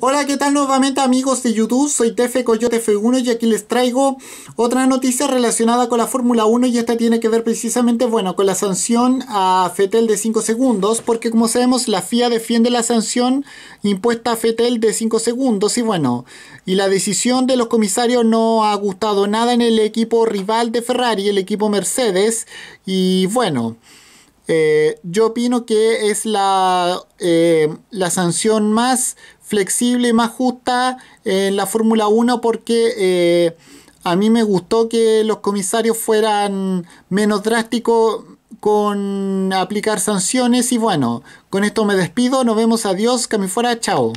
Hola, ¿qué tal nuevamente amigos de YouTube? Soy Tefe Coyote F1 y aquí les traigo otra noticia relacionada con la Fórmula 1 y esta tiene que ver precisamente, bueno, con la sanción a Fetel de 5 segundos, porque como sabemos la FIA defiende la sanción impuesta a Fetel de 5 segundos y bueno, y la decisión de los comisarios no ha gustado nada en el equipo rival de Ferrari, el equipo Mercedes, y bueno... Eh, yo opino que es la, eh, la sanción más flexible más justa en la Fórmula 1 porque eh, a mí me gustó que los comisarios fueran menos drásticos con aplicar sanciones y bueno, con esto me despido, nos vemos, adiós, que me fuera, chao.